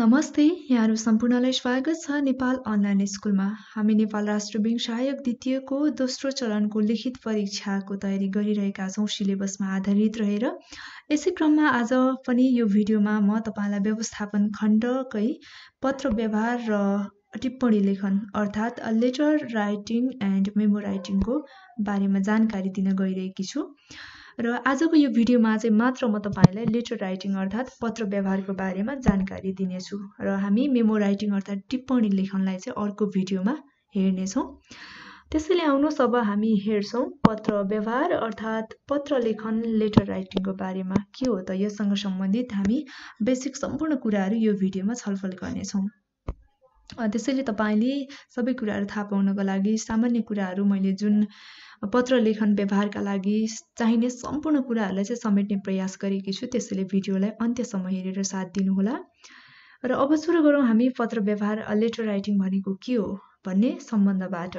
नमस्ते यहाँहरू सम्पूर्णलाई स्वागत छ नेपाल अनलाइन स्कुलमा हामी नेपाल राष्ट्र ब्याङ्क सहायक द्वितीयको दोस्रो चरणको लिखित परीक्षाको तयारी गरिरहेका छौँ सिलेबसमा आधारित रहेर यसै क्रममा आज पनि यो भिडियोमा म तपाईँलाई व्यवस्थापन खण्डकै पत्र व्यवहार र टिप्पणी लेखन अर्थात् लेटर राइटिङ एन्ड मेमो राइटिङको बारेमा जानकारी दिन गइरहेकी छु र आजको यो भिडियोमा चाहिँ मात्र म तपाईँलाई लेटर राइटिङ अर्थात् पत्र व्यवहारको बारेमा जानकारी दिनेछु र हामी मेमो राइटिङ अर्थात् टिप्पणी लेखनलाई चाहिँ अर्को भिडियोमा हेर्नेछौँ त्यसैले आउनुहोस् अब हामी हेर्छौँ पत्र व्यवहार अर्थात् पत्र लेखन लेटर राइटिङको बारेमा के हो त यससँग सम्बन्धित हामी बेसिक सम्पूर्ण कुराहरू यो भिडियोमा छलफल गर्नेछौँ त्यसैले तपाईँले सबै कुराहरू थाहा पाउनको लागि सामान्य कुराहरू मैले जुन पत्र लेखन व्यवहारका लागि चाहिने सम्पूर्ण कुराहरूलाई चाहिँ समेट्ने प्रयास गरेकी छु त्यसैले भिडियोलाई अन्त्यसम्म हेरेर साथ दिनुहोला र अब सुरु गरौँ हामी पत्र व्यवहार लेटर राइटिङ भनेको के हो भन्ने सम्बन्धबाट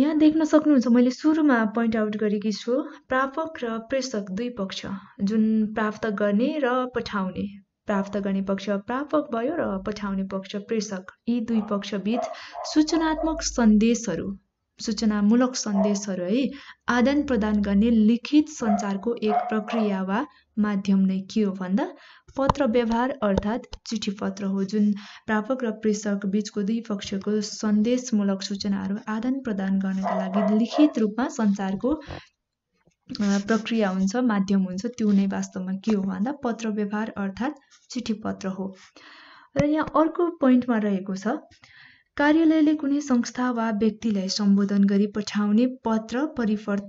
यहाँ देख्न सक्नुहुन्छ मैले सुरुमा पोइन्ट आउट गरेकी छु प्रापक र प्रेषक दुई पक्ष जुन प्राप्त गर्ने र पठाउने प्राप्त गर्ने पक्ष प्रापक भयो र पठाउने पक्ष प्रेषक यी दुई पक्षबीच सूचनात्मक सन्देशहरू सूचनामूलक सन्देशहरू है आदान प्रदान गर्ने लिखित सञ्चारको एक प्रक्रिया वा माध्यम नै के हो भन्दा पत्र व्यवहार अर्थात् चिठी पत्र हो जुन प्रापक र प्रेषक बिचको दुई पक्षको सन्देशमूलक सूचनाहरू आदान प्रदान गर्नका लागि लिखित रूपमा सञ्चारको प्रक्रिया हुन्छ माध्यम हुन्छ त्यो नै वास्तवमा के हो भन्दा पत्र व्यवहार अर्थात् चिठी पत्र हो र यहाँ अर्को पोइन्टमा रहेको छ कार्यालयले कुनै संस्था वा व्यक्तिलाई सम्बोधन गरी पठाउने पत्र परिफर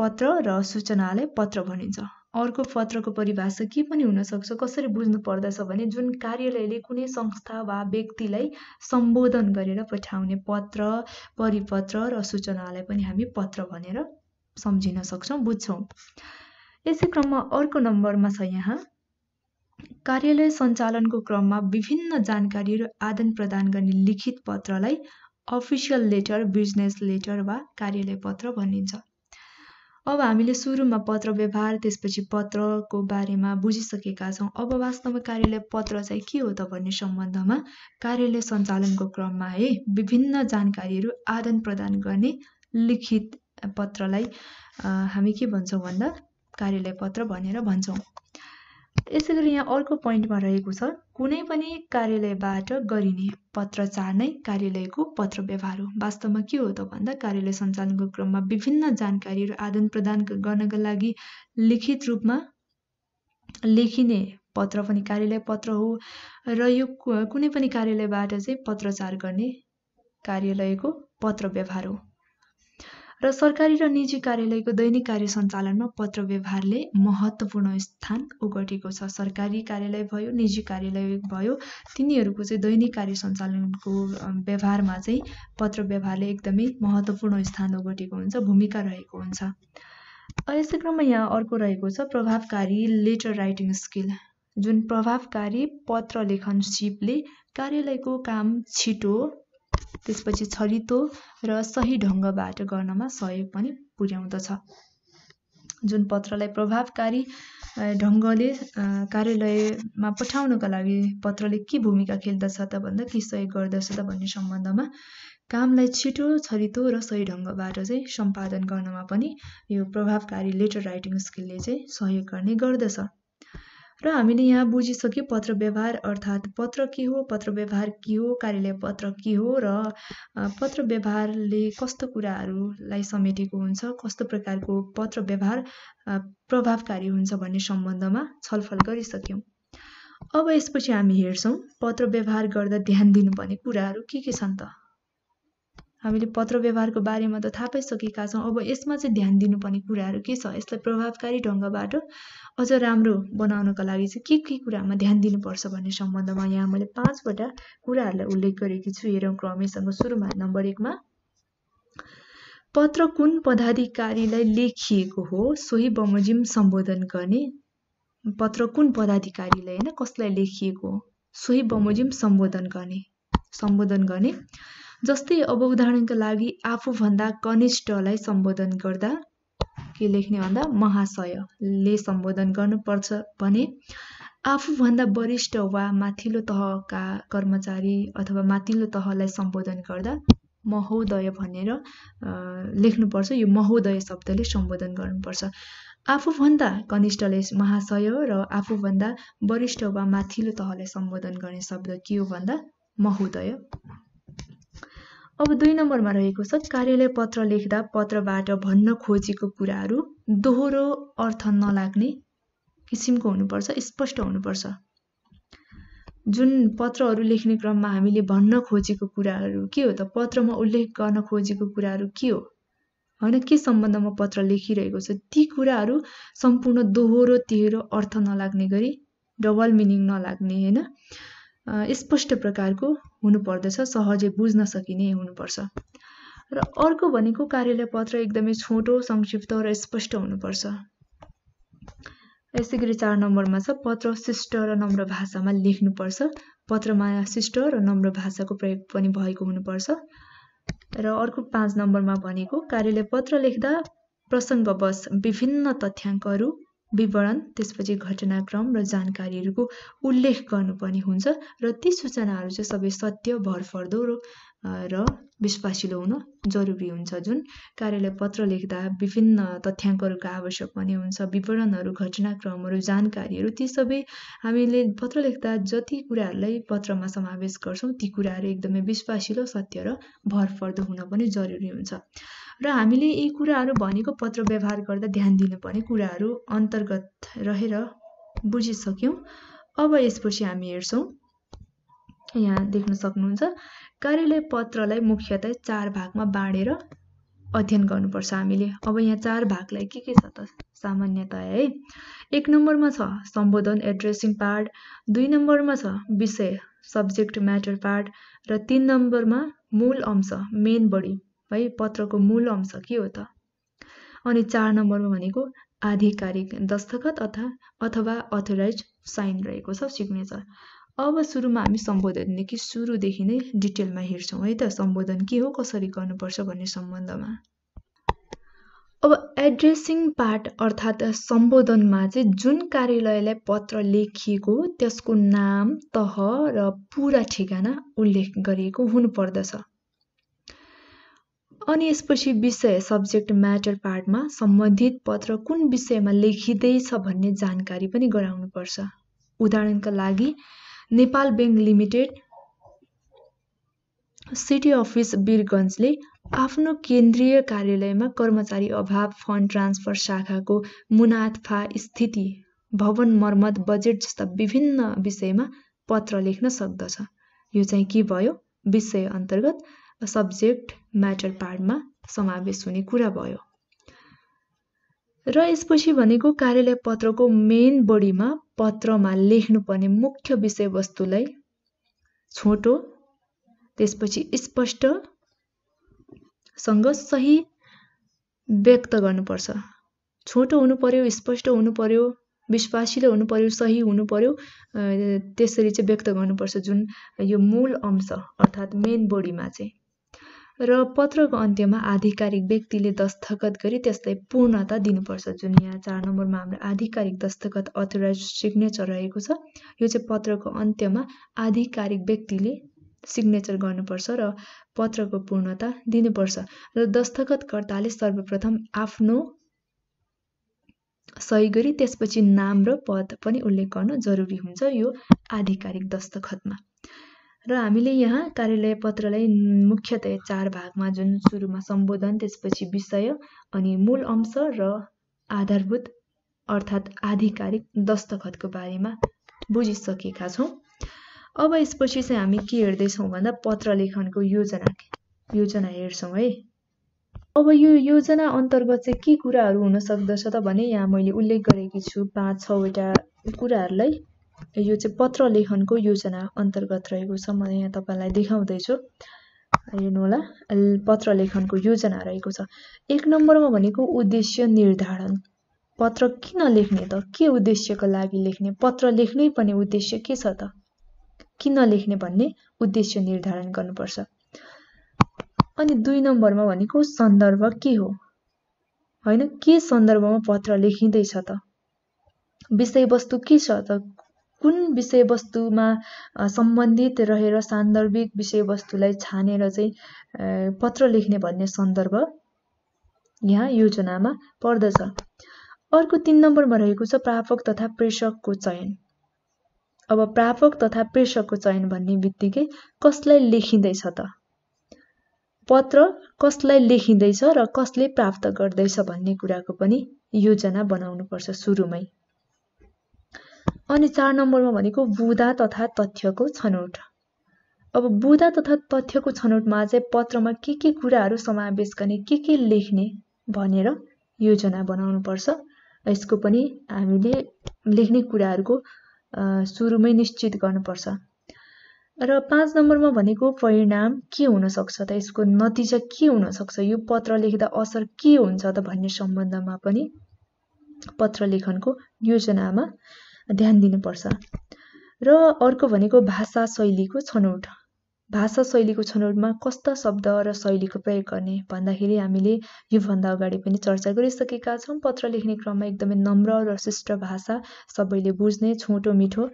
पत्र र सूचनालाई पत्र भनिन्छ अर्को पत्रको परिभाषा के पनि हुनसक्छ कसरी बुझ्नु पर्दछ भने जुन कार्यालयले कुनै संस्था वा व्यक्तिलाई सम्बोधन गरेर पठाउने पत्र परिपत्र र सूचनालाई पनि हामी पत्र भनेर सम्झिन सक्छौँ बुझ्छौँ यसै क्रममा अर्को नम्बरमा छ यहाँ कार्यालय सञ्चालनको क्रममा विभिन्न जानकारी आदान प्रदान गर्ने लिखित पत्रलाई अफिसियल लेटर बिजनेस लेटर वा कार्यालय पत्र भनिन्छ अब हामीले सुरुमा पत्र व्यवहार त्यसपछि पत्रको बारेमा बुझिसकेका छौँ अब वास्तवमा कार्यालय पत्र चाहिँ के हो त भन्ने सम्बन्धमा कार्यालय सञ्चालनको क्रममा है विभिन्न जानकारीहरू आदान प्रदान गर्ने लिखित पत्रलाई हामी के भन्छौँ भन्दा कार्यालय पत्र भनेर भन्छौँ यसै गरी यहाँ अर्को पोइन्टमा रहेको छ कुनै पनि कार्यालयबाट गरिने पत्रचार नै कार्यालयको पत्र व्यवहार हो वास्तवमा के हो त भन्दा कार्यालय सञ्चालनको क्रममा विभिन्न जानकारीहरू आदान प्रदान गर्नका लागि लिखित रूपमा लेखिने पत्र पनि कार्यालय पत्र हो र यो कुनै पनि कार्यालयबाट चाहिँ पत्रचार गर्ने कार्यालयको पत्र व्यवहार हो र सरकारी र निजी कार्यालयको दैनिक कार्य सञ्चालनमा पत्र व्यवहारले महत्त्वपूर्ण स्थान ओगटेको छ सरकारी कार्यालय भयो निजी कार्यालय भयो तिनीहरूको चाहिँ दैनिक कार्य सञ्चालनको व्यवहारमा चाहिँ पत्र व्यवहारले एकदमै महत्त्वपूर्ण स्थान ओगटेको हुन्छ भूमिका रहेको हुन्छ यसै क्रममा यहाँ अर्को रहेको छ प्रभावकारी लेटर राइटिङ स्किल जुन प्रभावकारी पत्र लेखन सिपले कार्यालयको काम छिटो त्यसपछि छरितो र सही ढङ्गबाट गर्नमा सहयोग पनि पुर्याउँदछ जुन पत्रलाई प्रभावकारी ढङ्गले कार्यालयमा पठाउनका लागि पत्रले के भूमिका खेल्दछ त भन्दा के सहयोग गर्दछ त भन्ने सम्बन्धमा कामलाई छिटो छरितो र सही ढङ्गबाट चाहिँ सम्पादन गर्नमा पनि यो प्रभावकारी लेटर राइटिङ स्किलले चाहिँ सहयोग गर्ने गर्दछ र हामीले यहाँ बुझिसक्यो पत्र व्यवहार अर्थात् पत्र के हो पत्र व्यवहार के हो कार्यालय पत्र के हो र पत्र व्यवहारले कस्तो कुराहरूलाई समेटेको हुन्छ कस्तो प्रकारको पत्र व्यवहार प्रभावकारी हुन्छ भन्ने सम्बन्धमा छलफल गरिसक्यौँ अब यसपछि हामी हेर्छौँ पत्र व्यवहार गर्दा ध्यान दिनुपर्ने कुराहरू के के छन् त हामीले पत्र व्यवहारको बारेमा त थाहा पाइसकेका छौँ अब यसमा चाहिँ ध्यान दिनुपर्ने कुराहरू के छ यसलाई प्रभावकारी ढङ्गबाट अझ राम्रो बनाउनको लागि चाहिँ के के कुरामा ध्यान दिनुपर्छ भन्ने सम्बन्धमा यहाँ मैले पाँचवटा कुराहरूलाई उल्लेख गरेकी छु हेरौँ क्रमेसँग सुरुमा नम्बर एकमा पत्र कुन पदाधिकारीलाई लेखिएको हो सोही बमोजिम सम्बोधन गर्ने पत्र कुन पदाधिकारीलाई होइन कसलाई लेखिएको हो सोही बमोजिम सम्बोधन गर्ने सम्बोधन गर्ने जस्तै अब उदाहरणका लागि आफूभन्दा कनिष्ठलाई सम्बोधन गर्दा के लेख्ने भन्दा महाशयले सम्बोधन गर्नुपर्छ भने आफूभन्दा वरिष्ठ वा माथिल्लो तहका कर्मचारी अथवा माथिल्लो तहलाई सम्बोधन गर्दा महोदय भनेर लेख्नुपर्छ यो महोदय शब्दले सम्बोधन गर्नुपर्छ आफूभन्दा कनिष्ठले महाशय र आफूभन्दा वरिष्ठ वा माथिल्लो तहलाई सम्बोधन गर्ने शब्द के हो भन्दा महोदय अब दुई नम्बरमा रहेको छ कार्यालय पत्र लेख्दा पत्रबाट भन्न खोजेको कुराहरू दोहोरो अर्थ नलाग्ने किसिमको हुनुपर्छ स्पष्ट हुनुपर्छ जुन पत्रहरू लेख्ने क्रममा हामीले भन्न खोजेको कुराहरू के हो त पत्रमा उल्लेख गर्न खोजेको कुराहरू के हो होइन के सम्बन्धमा पत्र लेखिरहेको छ ती कुराहरू सम्पूर्ण दोहोरो तेह्रो अर्थ नलाग्ने गरी डबल मिनिङ नलाग्ने होइन स्पष्ट प्रकारको हुनुपर्दछ सहजै बुझ्न सकिने हुनुपर्छ र अर्को भनेको कार्यालय पत्र एकदमै छोटो संक्षिप्त र स्पष्ट हुनुपर्छ यसै गरी चार नम्बरमा छ पत्र शिष्ट र नम्र भाषामा लेख्नुपर्छ पत्रमा शिष्ट र नम्र भाषाको प्रयोग पनि भएको हुनुपर्छ र अर्को पाँच नम्बरमा भनेको कार्यालय पत्र लेख्दा प्रसङ्गवश विभिन्न तथ्याङ्कहरू विवरण त्यसपछि घटनाक्रम र जानकारीहरूको उल्लेख गर्नुपर्ने हुन्छ र ती सूचनाहरू चाहिँ सबै सत्य भरफर्दो र र विश्वासिलो हुन जरुरी हुन्छ जुन कार्यालय पत्र लेख्दा विभिन्न तथ्याङ्कहरूको आवश्यक पनि हुन्छ विवरणहरू घटनाक्रमहरू जानकारीहरू ती सबै हामीले पत्र लेख्दा जति कुराहरूलाई पत्रमा समावेश गर्छौँ ती कुराहरू एकदमै विश्वासिलो सत्य र भरफर्दो हुन पनि जरुरी हुन्छ र हामीले यी कुराहरू भनेको पत्र व्यवहार गर्दा ध्यान दिनुपर्ने कुराहरू अन्तर्गत रहेर बुझिसक्यौँ अब यसपछि हामी हेर्छौँ यहाँ देख्न सक्नुहुन्छ कार्यालय पत्रलाई मुख्यतया चार भागमा बाँडेर अध्ययन गर्नुपर्छ हामीले अब यहाँ चार भागलाई के के छ त सामान्यतया है एक नम्बरमा छ सम्बोधन एड्रेसिङ पार्ट दुई नम्बरमा छ विषय सब्जेक्ट म्याटर पार्ट र तिन नम्बरमा मूल अंश मेन बडी है पत्रको मूल अंश के हो त अनि चार नम्बरमा भनेको आधिकारिक दस्तखत अथवा अथवा अथोराइज साइन रहेको छ सिग्नेचर अब सुरुमा हामी सम्बोधनदेखि सुरुदेखि नै डिटेलमा हेर्छौँ है त सम्बोधन के हो कसरी गर्नुपर्छ भन्ने सम्बन्धमा अब एड्रेसिङ पार्ट अर्थात् सम्बोधनमा चाहिँ जुन कार्यालयलाई पत्र लेखिएको त्यसको नाम तह र पुरा ठेगाना उल्लेख गरिएको हुनुपर्दछ अनि यसपछि विषय सब्जेक्ट म्याटर पार्टमा सम्बन्धित पत्र कुन विषयमा लेखिँदैछ भन्ने जानकारी पनि गराउनुपर्छ उदाहरणका लागि Nepal bank limited city office वीरगन्जले आफ्नो केन्द्रीय कार्यालयमा कर्मचारी अभाव फन्ड ट्रान्सफर शाखाको मुनाफा स्थिति भवन मर्मत बजेट जस्ता विभिन्न विषयमा पत्र लेख्न सक्दछ यो चाहिँ के भयो विषय अन्तर्गत सब्जेक्ट म्याटर पार्टमा समावेश हुने कुरा भयो र यसपछि भनेको कार्यालय पत्रको मेन बडीमा पत्रमा लेख्नुपर्ने मुख्य विषयवस्तुलाई छोटो त्यसपछि स्पष्टसँग सही व्यक्त गर्नुपर्छ छोटो हुनु पर्यो स्पष्ट हुनु पर्यो विश्वासिलो हुनु पर्यो सही हुनु पर्यो त्यसरी चाहिँ व्यक्त गर्नुपर्छ जुन यो मूल अंश अर्थात् मेन बडीमा चाहिँ र पत्रको अन्त्यमा आधिकारिक व्यक्तिले दस्तखत गरी त्यसलाई पूर्णता दिनुपर्छ जुन यहाँ चार नम्बरमा हाम्रो आधिकारिक दस्तखत अथोराइज सिग्नेचर रहेको छ यो चाहिँ पत्रको अन्त्यमा आधिकारिक व्यक्तिले सिग्नेचर गर्नुपर्छ र पत्रको पूर्णता दिनुपर्छ र दस्तखतकर्ताले सर्वप्रथम आफ्नो सही गरी त्यसपछि नाम र पद पनि उल्लेख गर्न जरुरी हुन्छ यो आधिकारिक दस्तखतमा र हामीले यहाँ कार्यालय पत्रलाई मुख्यतया चार भागमा जुन सुरुमा सम्बोधन त्यसपछि विषय अनि मूल अंश र आधारभूत अर्थात् आधिकारिक दस्तखतको बारेमा बुझिसकेका छौँ अब यसपछि चाहिँ हामी के हेर्दैछौँ भन्दा पत्र लेखनको योजना योजना हेर्छौँ है अब यो योजना अन्तर्गत चाहिँ के कुराहरू हुन सक्दछ त भने यहाँ मैले उल्लेख गरेकी छु पाँच छवटा कुराहरूलाई यो चाहिँ पत्र लेखनको योजना अन्तर्गत रहेको छ म यहाँ तपाईँलाई देखाउँदैछु हेर्नुहोला पत्र लेखनको योजना रहेको छ एक नम्बरमा भनेको उद्देश्य निर्धारण पत्र किन लेख्ने त के उद्देश्यको लागि लेख्ने पत्र लेख्नै पर्ने उद्देश्य के छ त किन लेख्ने भन्ने उद्देश्य निर्धारण गर्नुपर्छ अनि दुई नम्बरमा भनेको सन्दर्भ के हो होइन के सन्दर्भमा पत्र लेखिँदैछ त विषयवस्तु के छ त कुन विषयवस्तुमा सम्बन्धित रहेर सान्दर्भिक विषयवस्तुलाई छानेर चाहिँ पत्र लेख्ने भन्ने सन्दर्भ यहाँ योजनामा पर्दछ अर्को तिन नम्बरमा रहेको छ प्रापक तथा प्रेषकको चयन अब प्रापक तथा प्रेषकको चयन भन्ने बित्तिकै कसलाई लेखिँदैछ त पत्र कसलाई लेखिँदैछ र कसले प्राप्त गर्दैछ भन्ने कुराको पनि योजना बनाउनुपर्छ सुरुमै अनि चार नम्बरमा भनेको बुधा तथा तथ्यको छनौट अब बुधा तथा तथ्यको छनौटमा चाहिँ पत्रमा के के कुराहरू समावेश गर्ने के के लेख्ने भनेर योजना बनाउनुपर्छ यसको पनि हामीले लेख्ने कुराहरूको सुरुमै निश्चित गर्नुपर्छ र पाँच नम्बरमा भनेको परिणाम के हुनसक्छ त यसको नतिजा के हुनसक्छ यो पत्र लेख्दा असर के हुन्छ त भन्ने सम्बन्धमा पनि पत्र लेखनको योजनामा ध्यान दिनुपर्छ र अर्को भनेको भाषा शैलीको छनौट भाषा शैलीको छनौटमा कस्ता शब्द र शैलीको प्रयोग गर्ने भन्दाखेरि हामीले योभन्दा अगाडि पनि चर्चा गरिसकेका छौँ पत्र लेख्ने क्रममा एकदमै नम्र र शिष्ट भाषा सबैले बुझ्ने छोटो मिठो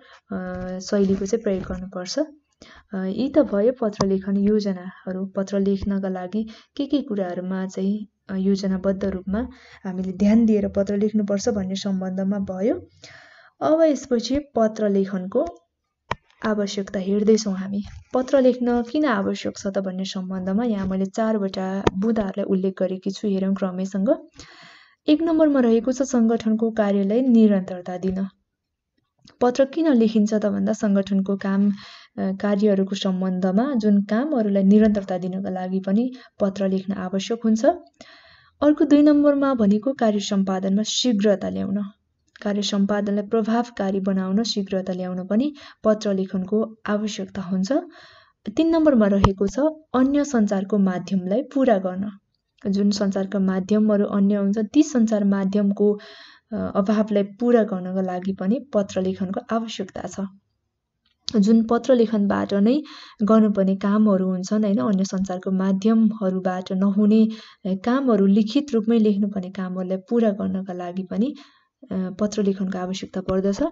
शैलीको चाहिँ प्रयोग गर्नुपर्छ यी त भयो पत्र लेखन योजनाहरू पत्र लेख्नका लागि के के कुराहरूमा चाहिँ योजनाबद्ध रूपमा हामीले ध्यान दिएर पत्र लेख्नुपर्छ भन्ने सम्बन्धमा भयो अब यसपछि पत्र लेखनको आवश्यकता हेर्दैछौँ हामी पत्र लेख्न किन आवश्यक छ त भन्ने सम्बन्धमा यहाँ मैले चारवटा बुदाहरूलाई उल्लेख गरेकी छु हेरौँ क्रमैसँग एक नम्बरमा रहेको छ सङ्गठनको कार्यलाई निरन्तरता दिन पत्र किन लेखिन्छ त भन्दा सङ्गठनको काम कार्यहरूको सम्बन्धमा जुन कामहरूलाई निरन्तरता दिनका लागि पनि पत्र लेख्न आवश्यक हुन्छ अर्को दुई नम्बरमा भनेको कार्य सम्पादनमा शीघ्रता ल्याउन कार्य सम्पादनलाई प्रभावकारी बनाउन शीघ्रता ल्याउन पनि पत्र लेखनको आवश्यकता हुन्छ तिन नम्बरमा रहेको छ अन्य सञ्चारको माध्यमलाई पुरा गर्न जुन सञ्चारका माध्यमहरू अन्य हुन्छ ती सञ्चार माध्यमको अभावलाई पुरा गर्नको लागि पनि पत्र लेखनको आवश्यकता छ जुन पत्र लेखनबाट नै गर्नुपर्ने कामहरू हुन्छन् होइन अन्य सञ्चारको माध्यमहरूबाट नहुने कामहरू लिखित रूपमै लेख्नुपर्ने कामहरूलाई पुरा गर्नका लागि पनि पत्र लेखनको आवश्यकता पर्दछ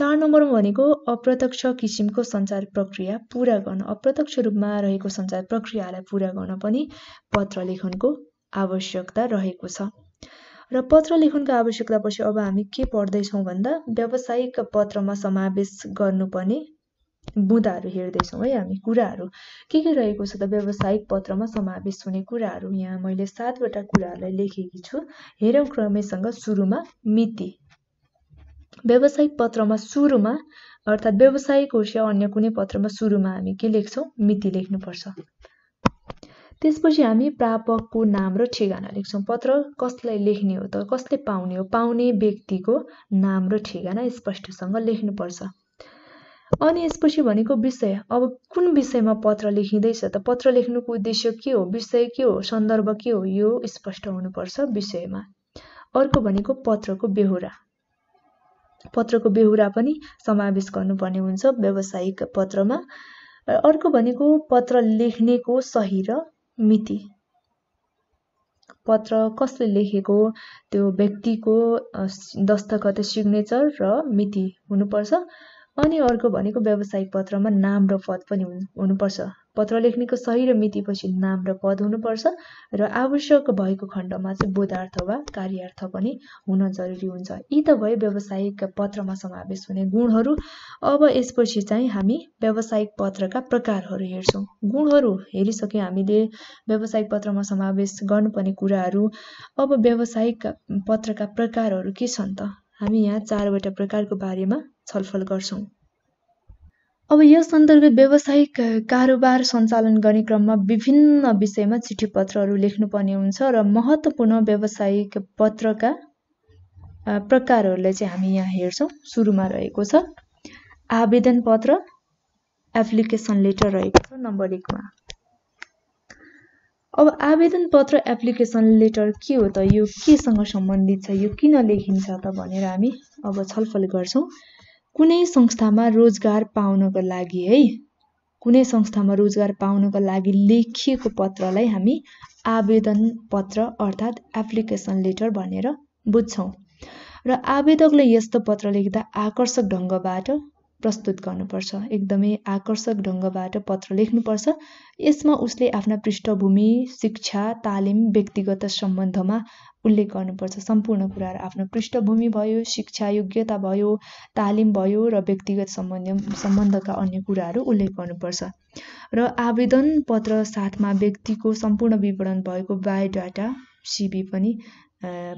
चार नम्बरमा भनेको अप्रत्यक्ष किसिमको सञ्चार प्रक्रिया पुरा गर्न अप्रत्यक्ष रूपमा रहेको सञ्चार प्रक्रियालाई पुरा गर्न पनि पत्र लेखनको आवश्यकता रहेको छ र पत्र लेखनको आवश्यकता पछि अब हामी के पढ्दैछौँ भन्दा व्यावसायिक पत्रमा समावेश गर्नुपर्ने बुँदाहरू हेर्दैछौँ है हामी कुराहरू के के रहेको छ त व्यावसायिक पत्रमा समावेश हुने कुराहरू यहाँ मैले सातवटा कुराहरूलाई लेखेकी छु हेरौँ क्रमेसँग सुरुमा मिति व्यवसायिक पत्रमा सुरुमा अर्थात् व्यवसायिक होस् या अन्य कुनै पत्रमा सुरुमा हामी के लेख्छौँ मिति लेख्नुपर्छ त्यसपछि हामी प्रापकको नाम र ठेगाना लेख्छौँ पत्र कसलाई लेख्ने हो त कसले पाउने हो पाउने व्यक्तिको नाम र ठेगाना स्पष्टसँग लेख्नुपर्छ अनि यसपछि भनेको विषय अब कुन विषयमा पत्र लेखिँदैछ त पत्र लेख्नुको उद्देश्य के हो विषय के हो सन्दर्भ के हो यो स्पष्ट हुनुपर्छ विषयमा अर्को भनेको पत्रको बेहोरा पत्रको बेहोरा पनि समावेश गर्नुपर्ने हुन्छ व्यावसायिक पत्रमा अर्को भनेको पत्र लेख्नेको सही र मिति पत्र कसले लेखेको त्यो व्यक्तिको दस्तखत सिग्नेचर र मिति हुनुपर्छ अनि अर्को भनेको व्यावसायिक पत्रमा नाम र पद पनि हुनुपर्छ पत्र लेख्नेको सही र मितिपछि नाम र पद हुनुपर्छ र आवश्यक भएको खण्डमा चाहिँ बोधार्थ वा कार्यार्थ पनि हुन जरुरी हुन्छ यी त भयो व्यावसायिक पत्रमा समावेश हुने गुणहरू अब यसपछि चाहिँ हामी व्यावसायिक पत्रका प्रकारहरू हेर्छौँ गुणहरू हेरिसक्यौँ हामीले व्यावसायिक पत्रमा समावेश गर्नुपर्ने कुराहरू अब व्यावसायिक पत्रका प्रकारहरू के छन् त हामी यहाँ चारवटा प्रकारको बारेमा छलफल गर्छौँ अब यस अन्तर्गत व्यावसायिक कारोबार सञ्चालन गर्ने क्रममा विभिन्न विषयमा चिठी पत्रहरू लेख्नुपर्ने हुन्छ र महत्त्वपूर्ण व्यावसायिक पत्रका प्रकारहरूलाई चाहिँ हामी यहाँ हेर्छौँ सुरुमा रहेको छ आवेदन पत्र एप्लिकेसन लेटर रहेको छ नम्बर एकमा अब आवेदन पत्र एप्लिकेसन लेटर के हो त यो केसँग सम्बन्धित छ यो किन लेखिन्छ त भनेर हामी अब छलफल गर्छौँ कुनै संस्थामा रोजगार पाउनको लागि है कुनै संस्थामा रोजगार पाउनको लागि लेखिएको पत्रलाई हामी आवेदन पत्र अर्थात् एप्लिकेसन लेटर भनेर बुझ्छौँ र आवेदकले यस्तो पत्र लेख्दा आकर्षक ढङ्गबाट प्रस्तुत गर्नुपर्छ एकदमै आकर्षक ढङ्गबाट पत्र लेख्नुपर्छ यसमा उसले आफ्ना पृष्ठभूमि शिक्षा तालिम व्यक्तिगत सम्बन्धमा उल्लेख गर्नुपर्छ सम्पूर्ण कुराहरू आफ्नो पृष्ठभूमि भयो शिक्षा योग्यता भयो तालिम भयो र व्यक्तिगत सम्बन्ध सम्बन्धका अन्य कुराहरू उल्लेख गर्नुपर्छ र आवेदन पत्र साथमा व्यक्तिको सम्पूर्ण विवरण भएको बायोडाटा सिबी पनि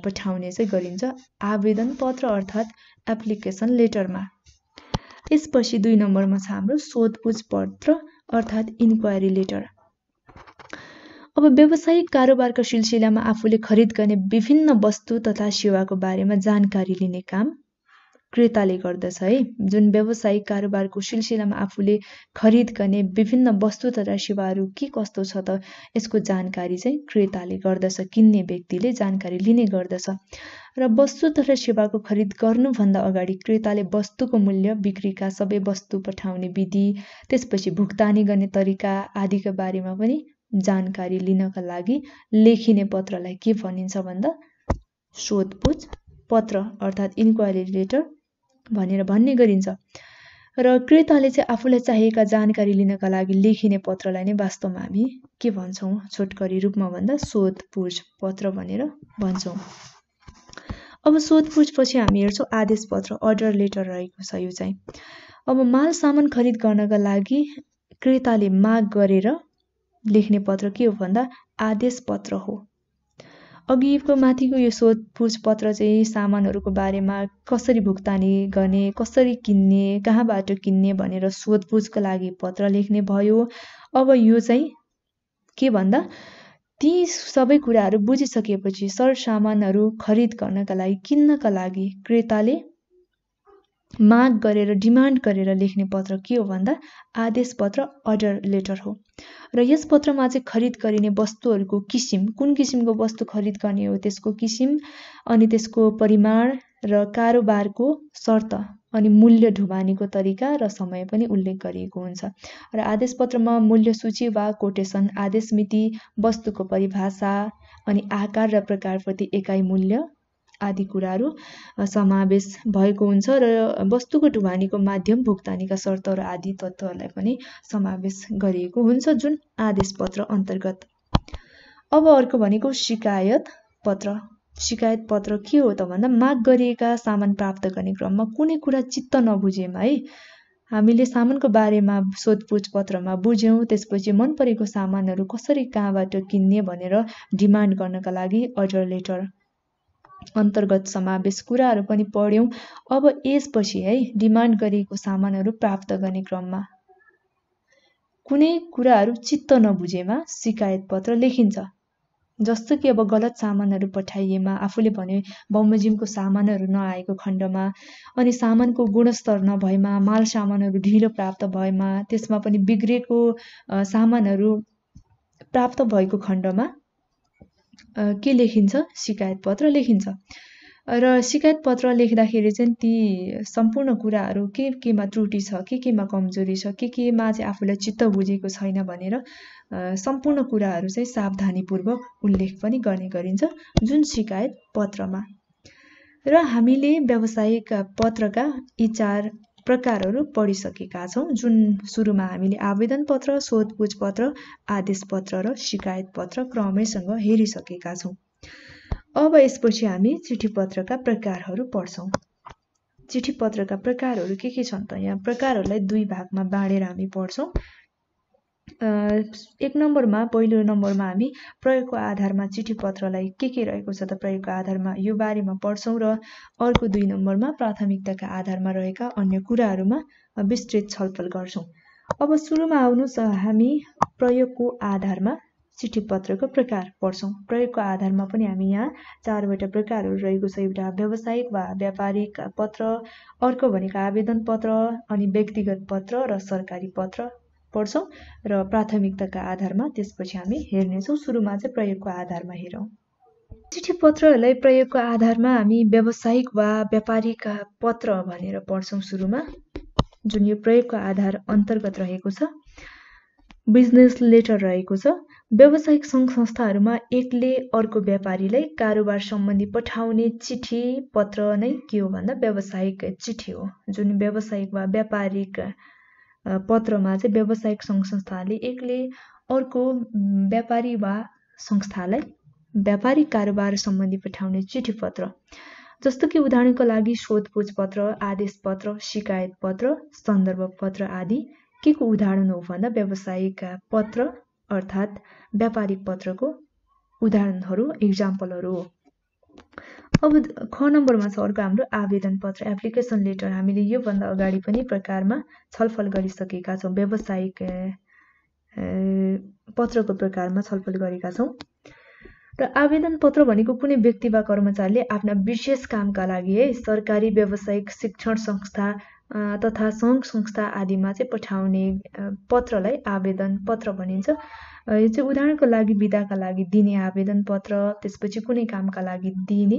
पठाउने चाहिँ गरिन्छ आवेदन पत्र अर्थात् एप्लिकेसन लेटरमा त्यसपछि दुई नम्बरमा छ हाम्रो सोधपुछ पत्र अर्थात् इन्क्वायरी लेटर अब व्यावसायिक कारोबारको सिलसिलामा आफूले खरिद गर्ने विभिन्न वस्तु तथा सेवाको बारेमा जानकारी लिने काम क्रेताले गर्दछ है जुन व्यवसायिक कारोबारको सिलसिलामा आफूले खरिद गर्ने विभिन्न वस्तु तथा सेवाहरू के कस्तो छ त यसको जानकारी चाहिँ क्रेताले गर्दछ किन्ने व्यक्तिले जानकारी लिने गर्दछ र वस्तु तथा सेवाको खरिद गर्नुभन्दा अगाडि क्रेताले वस्तुको मूल्य बिक्रीका सबै वस्तु पठाउने विधि त्यसपछि भुक्तानी गर्ने तरिका आदिका बारेमा पनि जानकारी लिनका लागि लेखिने पत्रलाई के भनिन्छ भन्दा सोधपुछ पत्र अर्थात् इन्क्वायरी लेटर भनेर भन्ने गरिन्छ र क्रेताले चाहिँ आफूलाई चाहिएका जानकारी लिनका लागि लेखिने पत्रलाई नै वास्तवमा हामी के भन्छौँ छोटकरी रूपमा भन्दा सोधपुछ पत्र भनेर भन्छौँ अब पछि हामी हेर्छौँ आदेश पत्र अर्डर लेटर रहेको छ यो चाहिँ अब माल सामान खरिद गर्नका लागि क्रेताले माग गरेर लेख्ने पत्र के हो भन्दा आदेश पत्र हो अघिको माथिको यो सोधपुछ पत्र चाहिँ सामानहरूको बारेमा कसरी भुक्तानी गर्ने कसरी किन्ने कहाँबाट किन्ने भनेर सोधपुछको लागि पत्र लेख्ने भयो अब यो चाहिँ के भन्दा ती सबै कुराहरू बुझिसकेपछि सरसामानहरू खरिद गर्नका लागि किन्नका लागि क्रेताले माग गरेर डिमान्ड गरेर लेख्ने पत्र के हो भन्दा आदेश पत्र अर्डर लेटर हो र यस पत्रमा चाहिँ खरिद गरिने वस्तुहरूको किसिम कुन किसिमको वस्तु खरिद गर्ने हो त्यसको किसिम अनि त्यसको परिमाण र कारोबारको शर्त अनि मूल्य ढुवानीको तरिका र समय पनि उल्लेख गरिएको हुन्छ र आदेश पत्रमा मूल्य सूची वा कोटेसन आदेश मिति वस्तुको परिभाषा अनि आकार र प्रकारप्रति एकाइ मूल्य आदि कुराहरू समावेश भएको हुन्छ र वस्तुको ढुवानीको माध्यम भुक्तानीका शर्तहरू आदि तत्त्वहरूलाई पनि समावेश गरिएको हुन्छ जुन आदेशपत्र अन्तर्गत अब अर्को भनेको शिकायत पत्र शिकायत पत्र के हो त भन्दा माग गरिएका सामान प्राप्त गर्ने क्रममा कुनै कुरा चित्त नबुझेमा है हामीले सामानको बारेमा सोधपुछ पत्रमा बुझ्यौँ त्यसपछि मन परेको सामानहरू कसरी कहाँबाट किन्ने भनेर डिमान्ड गर्नका लागि अर्डर लेटर अन्तर्गत समावेश कुराहरू पनि पढ्यौँ अब यसपछि है डिमान्ड गरिएको सामानहरू प्राप्त गर्ने क्रममा कुनै कुराहरू चित्त नबुझेमा शिकायत पत्र लेखिन्छ जस्तो कि अब गलत सामानहरू पठाइएमा आफूले भने बमोजिमको सामानहरू नआएको खण्डमा अनि सामानको गुणस्तर नभएमा माल सामानहरू ढिलो प्राप्त भएमा त्यसमा पनि बिग्रेको सामानहरू प्राप्त भएको खण्डमा के लेखिन्छ सिकायत पत्र लेखिन्छ र सिकायत पत्र लेख्दाखेरि चाहिँ ती सम्पूर्ण कुराहरू के केमा त्रुटि छ के केमा कमजोरी छ के केमा चाहिँ आफूलाई चित्त बुझेको छैन भनेर सम्पूर्ण कुराहरू चाहिँ सावधानीपूर्वक उल्लेख पनि गर्ने गरिन्छ जुन सिकायत पत्रमा र हामीले व्यावसायिक पत्रका यी प्रकारहरू पढिसकेका छौँ जुन सुरुमा हामीले आवेदन पत्र सोधपुछ पत्र आदेश पत्र र शिकायत पत्र क्रमैसँग हेरिसकेका छौँ अब यसपछि हामी चिठी पत्रका प्रकारहरू पढ्छौँ चिठी पत्रका प्रकारहरू के के छन् त यहाँ प्रकारहरूलाई दुई भागमा बाँडेर हामी पढ्छौँ एक नम्बरमा पहिलो नम्बरमा हामी प्रयोगको आधारमा चिठी पत्रलाई के के रहेको छ त प्रयोगको आधारमा यो बारेमा पढ्छौँ र अर्को दुई नम्बरमा प्राथमिकताका आधारमा रहेका अन्य कुराहरूमा विस्तृत छलफल गर्छौँ अब सुरुमा आउनुहोस् हामी प्रयोगको आधारमा चिठी पत्रको प्रकार पढ्छौँ प्रयोगको आधारमा पनि हामी यहाँ चारवटा प्रकारहरू रहेको छ एउटा व्यावसायिक वा व्यापारिक पत्र अर्को भनेको आवेदन पत्र अनि व्यक्तिगत पत्र र सरकारी पत्र पढ्छौँ र प्राथमिकताका आधारमा त्यसपछि हामी हेर्नेछौँ सुरुमा चाहिँ प्रयोगको आधारमा हेरौँ चिठी पत्रहरूलाई प्रयोगको आधारमा हामी व्यावसायिक वा व्यापारिक पत्र भनेर पढ्छौँ सुरुमा जुन यो प्रयोगको आधार अन्तर्गत रहेको छ बिजनेस लेटर रहेको छ व्यावसायिक सङ्घ संस्थाहरूमा एकले अर्को व्यापारीलाई कारोबार सम्बन्धी पठाउने चिठी पत्र नै के हो भन्दा व्यावसायिक चिठी हो जुन व्यावसायिक वा व्यापारिक पत्रमा चाहिँ व्यावसायिक सङ्घ संस्थाले एकले अर्को व्यापारी वा संस्थालाई व्यापारिक कारोबार सम्बन्धी पठाउने चिठी पत्र जस्तो कि उदाहरणको लागि सोधपुछ पत्र आदेश पत्र सिकायत पत्र सन्दर्भ पत्र आदि के को उदाहरण हो भन्दा व्यावसायिक पत्र अर्थात् व्यापारिक पत्रको उदाहरणहरू इक्जाम्पलहरू हो अब ख नम्बरमा छ अर्को हाम्रो आवेदन पत्र एप्लिकेसन लेटर हामीले योभन्दा अगाडि पनि प्रकारमा छलफल गरिसकेका छौँ व्यावसायिक पत्रको प्रकारमा छलफल गरेका छौँ र आवेदन पत्र भनेको कुनै व्यक्ति वा कर्मचारीले आफ्ना विशेष कामका लागि है सरकारी व्यावसायिक शिक्षण संस्था तथा सङ्घ संस्था आदिमा चाहिँ पठाउने पत्रलाई आवेदन पत्र भनिन्छ यो चाहिँ उदाहरणको लागि बिदाका लागि दिने आवेदन पत्र त्यसपछि कुनै कामका लागि दिने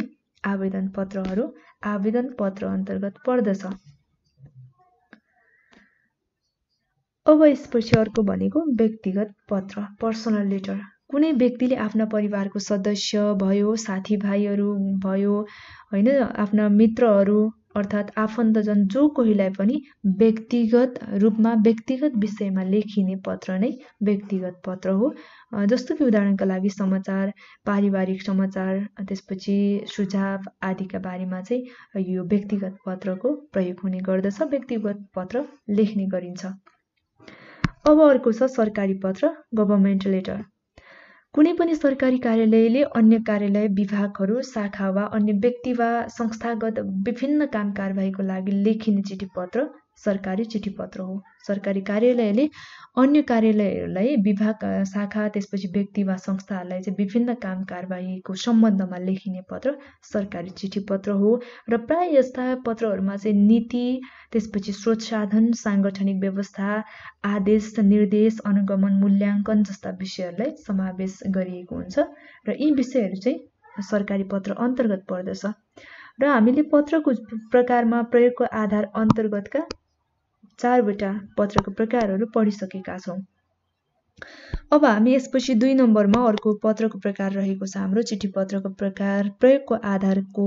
आवेदन पत्रहरू आवेदन पत्र अन्तर्गत पर्दछ अब यसपछि अर्को भनेको व्यक्तिगत पत्र पर्सनल लेटर कुनै व्यक्तिले आफ्ना परिवारको सदस्य भयो साथीभाइहरू भयो होइन आफ्ना मित्रहरू अर्थात् आफन्तजन जो कोहीलाई पनि व्यक्तिगत रूपमा व्यक्तिगत विषयमा लेखिने पत्र नै व्यक्तिगत पत्र हो जस्तो कि उदाहरणका लागि समाचार पारिवारिक समाचार त्यसपछि सुझाव आदिका बारेमा चाहिँ यो व्यक्तिगत पत्रको प्रयोग हुने गर्दछ व्यक्तिगत पत्र लेख्ने गरिन्छ अब अर्को छ सरकारी पत्र गभर्मेन्ट लेटर कुनै पनि सरकारी कार्यालयले अन्य कार्यालय विभागहरू शाखा वा अन्य व्यक्ति वा संस्थागत विभिन्न काम कारवाहीको लागि लेखिने पत्र सरकारी चिठी पत्र हो सरकारी कार्यालयले अन्य कार्यालयहरूलाई विभाग शाखा त्यसपछि व्यक्ति वा संस्थाहरूलाई चाहिँ विभिन्न काम कारबाहीको सम्बन्धमा लेखिने पत्र सरकारी चिठी पत्र हो र प्राय यस्ता पत्रहरूमा चाहिँ नीति त्यसपछि स्रोत साधन साङ्गठनिक व्यवस्था आदेश निर्देश अनुगमन मूल्याङ्कन जस्ता विषयहरूलाई समावेश गरिएको हुन्छ र यी विषयहरू चाहिँ सरकारी पत्र अन्तर्गत पर्दछ र हामीले पत्रको प्रकारमा प्रयोगको आधार अन्तर्गतका चारवटा पत्रको प्रकारहरू पढिसकेका छौँ अब हामी यसपछि दुई नम्बरमा अर्को पत्रको प्रकार रहेको छ हाम्रो चिठी पत्रको प्रकार प्रयोगको आधारको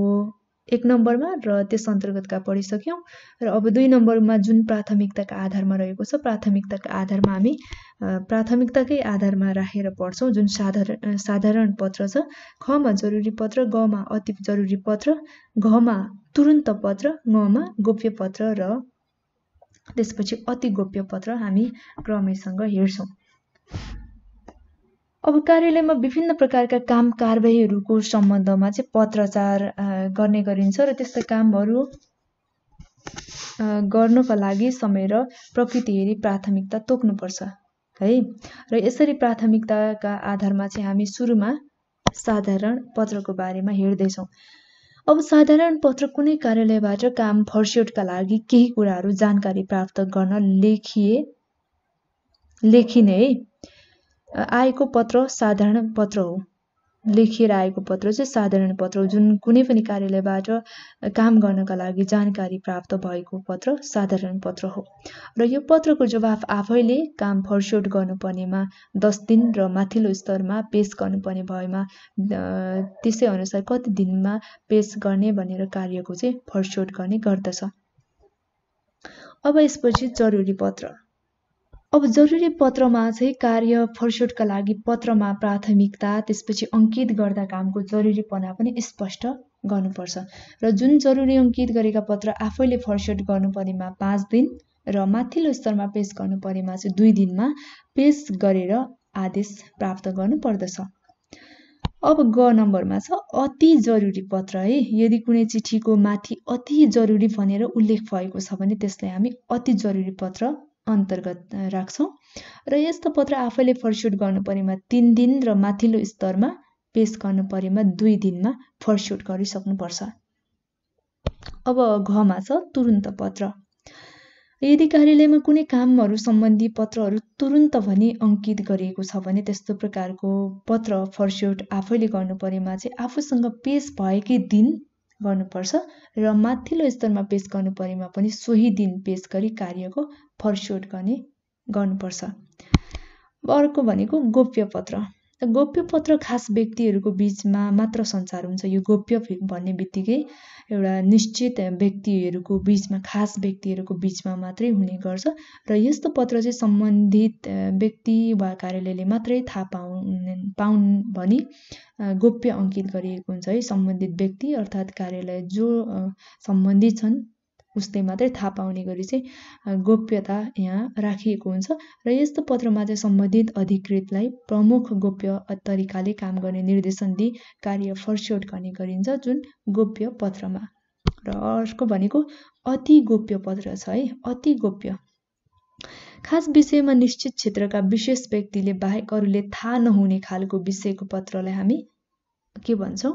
एक नम्बरमा र त्यस अन्तर्गतका पढिसक्यौँ र अब दुई नम्बरमा जुन प्राथमिकताका आधारमा रहेको छ प्राथमिकताका आधारमा हामी प्राथमिकताकै आधारमा राखेर पढ्छौँ जुन साधारण साधारण पत्र छ खमा जरुरी पत्र गमा अति जरुरी पत्र घमा तुरुन्त पत्र गमा गोप्य पत्र र त्यसपछि अति गोप्य पत्र हामी क्रमैसँग हेर्छौँ अब कार्यालयमा विभिन्न प्रकारका काम कारवाहीहरूको सम्बन्धमा चाहिँ पत्रचार गर्ने गरिन्छ र त्यस्ता कामहरू गर्नका लागि समय र प्रकृति हेरी प्राथमिकता तोक्नुपर्छ है र यसरी प्राथमिकताका आधारमा चाहिँ हामी सुरुमा साधारण पत्रको बारेमा हेर्दैछौँ अब साधारण पत्र कुनै कार्यालयबाट काम फर्सियोटका लागि केही कुराहरू जानकारी प्राप्त गर्न लेखिए लेखिने है आएको पत्र साधारण पत्र हो लेखिएर आएको पत्र चाहिँ साधारण पत्र जुन कुनै पनि कार्यालयबाट काम गर्नका लागि जानकारी प्राप्त भएको पत्र साधारण पत्र हो र यो पत्रको जवाफ आफैले काम फर्सोट गर्नुपर्नेमा दस दिन र माथिल्लो स्तरमा पेस गर्नुपर्ने भएमा त्यसै अनुसार कति दिनमा पेस गर्ने भनेर कार्यको चाहिँ फरसौट गर्ने गर्दछ अब यसपछि जरुरी पत्र अब जरुरी पत्रमा चाहिँ कार्य फरसोटका लागि पत्रमा प्राथमिकता त्यसपछि अङ्कित गर्दा कामको जरुरीपना पनि स्पष्ट गर्नुपर्छ र जुन जरुरी अङ्कित गरेका पत्र आफैले फरसोट गर्नुपर्नेमा पाँच दिन र माथिल्लो स्तरमा पेस गर्नुपर्नेमा चाहिँ दुई दिनमा पेस गरेर आदेश प्राप्त गर्नुपर्दछ अब ग नम्बरमा छ अति जरुरी पत्र है यदि कुनै चिठीको माथि अति जरुरी भनेर उल्लेख भएको छ भने त्यसलाई हामी अति जरुरी पत्र अन्तर्गत राख्छौँ र यस्तो पत्र आफैले फर्स्युट गर्नु परेमा तिन दिन र माथिल्लो स्तरमा पेस गर्नु परेमा दुई दिनमा फर्स्युट गरिसक्नुपर्छ अब घमा छ तुरुन्त पत्र यदि कार्यालयमा कुनै कामहरू सम्बन्धी पत्रहरू तुरुन्त भने अङ्कित गरिएको छ भने त्यस्तो प्रकारको पत्र फर्स्युट आफैले गर्नु परेमा चाहिँ आफूसँग पेस भएकै दिन गर्नुपर्छ र माथिल्लो स्तरमा पेस गर्नु परेमा पनि सोही दिन पेस गरी कार्यको फरस्योट गर्ने गर्नुपर्छ अर्को भनेको गोप्य पत्र गोप्य पत्र खास व्यक्तिहरूको बिचमा मात्र सञ्चार हुन्छ यो गोप्य भन्ने बित्तिकै एउटा निश्चित व्यक्तिहरूको बिचमा खास व्यक्तिहरूको बिचमा मात्रै हुने गर्छ र यस्तो पत्र चाहिँ सम्बन्धित व्यक्ति वा कार्यालयले मात्रै थाहा पाउने पाउन् भनी गोप्य अङ्कित गरिएको हुन्छ है सम्बन्धित व्यक्ति अर्थात् कार्यालय जो सम्बन्धित छन् उसले मात्रै थाहा पाउने गरी चाहिँ गोप्यता यहाँ राखिएको हुन्छ र यस्तो पत्रमा चाहिँ सम्बन्धित अधिकृतलाई प्रमुख गोप्य तरिकाले काम गर्ने निर्देशन दिई कार्य फर्स्योट गर्ने गरिन्छ जुन गोप्य पत्रमा र अर्को भनेको अति गोप्य पत्र छ है अति गोप्य खास विषयमा निश्चित क्षेत्रका विशेष व्यक्तिले बाहेक अरूले थाहा नहुने खालको विषयको पत्रलाई हामी के भन्छौँ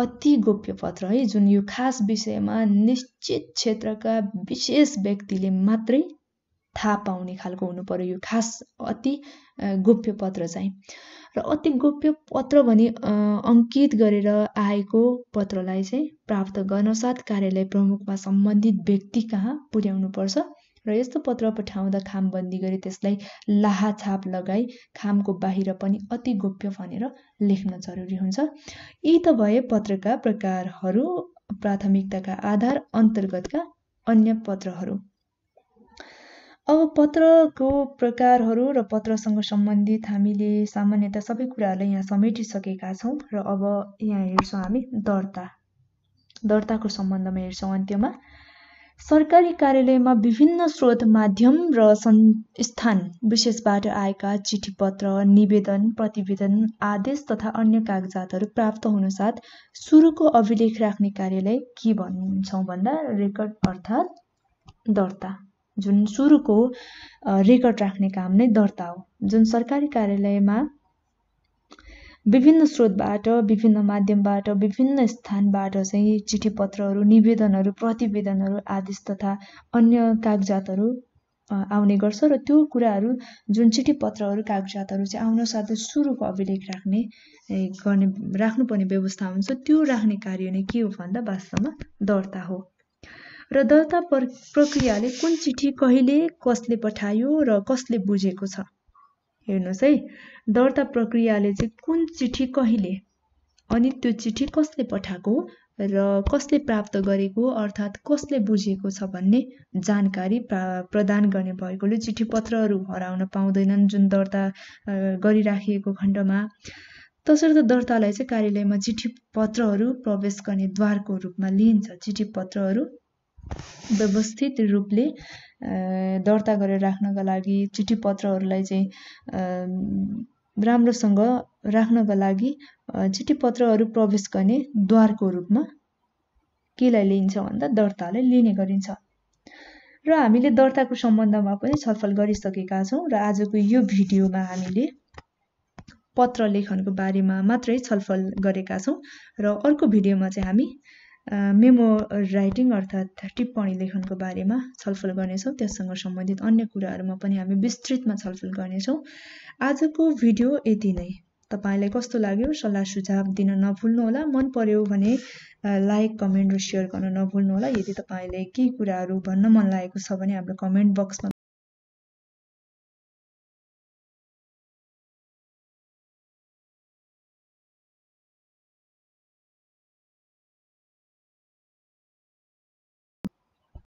अति गोप्य पत्र है जुन यो खास विषयमा निश्चित क्षेत्रका विशेष व्यक्तिले मात्रै थाहा पाउने खालको हुनु पऱ्यो यो खास अति गोप्य पत्र चाहिँ र अति गोप्य पत्र भने अङ्कित गरेर आएको पत्रलाई चाहिँ प्राप्त गर्न साथ कार्यालय प्रमुखमा सम्बन्धित व्यक्ति कहाँ पुर्याउनुपर्छ र यस्तो पत्र पठाउँदा खामबन्दी गरी त्यसलाई लाहा छाप लगाई खामको बाहिर पनि अति गोप्य भनेर लेख्न जरुरी हुन्छ यी त भए पत्रका प्रकारहरू प्राथमिकताका आधार अन्तर्गतका अन्य पत्रहरू अब पत्रको प्रकारहरू र पत्रसँग सम्बन्धित हामीले सामान्यतया सबै कुराहरूलाई यहाँ समेटिसकेका छौँ र अब यहाँ हेर्छौँ हामी दर्ता दर्ताको सम्बन्धमा हेर्छौँ अन्त्यमा सरकारी कार्यालयमा विभिन्न स्रोत माध्यम र संस्थान विशेषबाट आएका पत्र निवेदन प्रतिवेदन आदेश तथा अन्य कागजातहरू प्राप्त साथ सुरुको अभिलेख राख्ने कार्यालय के भन्छौँ भन्दा रेकर्ड अर्थात् दर्ता जुन सुरुको रेकर्ड राख्ने काम नै दर्ता हो जुन सरकारी कार्यालयमा विभिन्न स्रोतबाट विभिन्न माध्यमबाट विभिन्न स्थानबाट चाहिँ चिठी पत्रहरू निवेदनहरू प्रतिवेदनहरू आदेश तथा अन्य कागजातहरू आउने गर्छ र त्यो कुराहरू जुन चिठी पत्रहरू कागजातहरू चाहिँ आउन साथै सुरुको अभिलेख राख्ने गर्ने राख्नुपर्ने व्यवस्था हुन्छ त्यो राख्ने कार्य नै के हो भन्दा वास्तवमा दर्ता हो र दर्ता प्रक्रियाले कुन चिठी कहिले कसले पठायो र कसले बुझेको छ हेर्नुहोस् है दर्ता प्रक्रियाले चाहिँ कुन चिठी कहिले अनि त्यो चिठी कसले पठाएको र कसले प्राप्त गरेको अर्थात् कसले बुझेको छ भन्ने जानकारी प्रा प्रदान गर्ने भएकोले चिठी पत्रहरू हराउन पाउँदैनन् जुन दर्ता गरिराखिएको खण्डमा तसर्थ दर्तालाई चाहिँ कार्यालयमा चिठी पत्रहरू प्रवेश गर्ने द्वारको रूपमा लिइन्छ चिठी पत्रहरू व्यवस्थित रूपले दर्ता गरेर राख्नका लागि चिठी पत्रहरूलाई चाहिँ राम्रोसँग राख्नका लागि चिठी पत्रहरू प्रवेश गर्ने द्वारको रूपमा केलाई लिइन्छ भन्दा दर्तालाई लिने गरिन्छ र हामीले दर्ताको सम्बन्धमा पनि छलफल गरिसकेका छौँ र आजको यो भिडियोमा हामीले पत्र लेखनको बारेमा मात्रै छलफल गरेका छौँ र अर्को भिडियोमा चाहिँ हामी मेमो राइटिङ अर्थात् टिप्पणी लेखनको बारेमा छलफल गर्नेछौँ त्यससँग सम्बन्धित अन्य कुराहरूमा पनि हामी विस्तृतमा छलफल गर्नेछौँ आजको भिडियो यति नै तपाईँलाई कस्तो लाग्यो सल्लाह सुझाव दिन नभुल्नुहोला मन पर्यो भने लाइक कमेन्ट र सेयर गर्न नभुल्नुहोला यदि तपाईँले केही कुराहरू भन्न मन लागेको छ भने हाम्रो कमेन्ट बक्समा